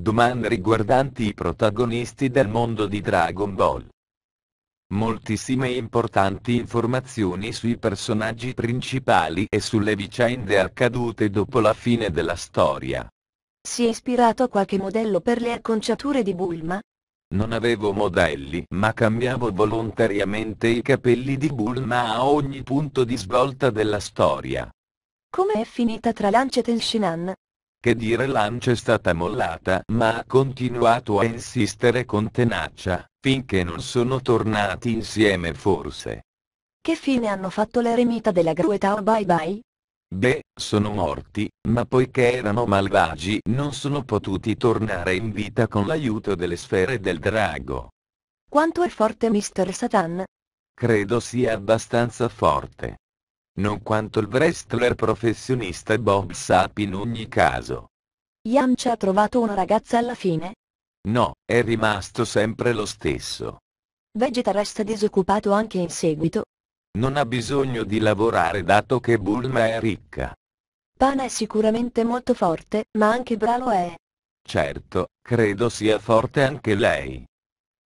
Domande riguardanti i protagonisti del mondo di Dragon Ball. Moltissime importanti informazioni sui personaggi principali e sulle vicende accadute dopo la fine della storia. Si è ispirato a qualche modello per le acconciature di Bulma? Non avevo modelli, ma cambiavo volontariamente i capelli di Bulma a ogni punto di svolta della storia. Come è finita tra Lancet e Shinan? Che dire Lance è stata mollata ma ha continuato a insistere con tenacia, finché non sono tornati insieme forse. Che fine hanno fatto l'eremita della Grueta o oh, Bye Bye? Beh, sono morti, ma poiché erano malvagi non sono potuti tornare in vita con l'aiuto delle sfere del drago. Quanto è forte Mr. Satan? Credo sia abbastanza forte non quanto il wrestler professionista Bob Sapp in ogni caso. Yamcha ha trovato una ragazza alla fine? No, è rimasto sempre lo stesso. Vegeta resta disoccupato anche in seguito? Non ha bisogno di lavorare dato che Bulma è ricca. Pana è sicuramente molto forte, ma anche Bra lo è. Certo, credo sia forte anche lei.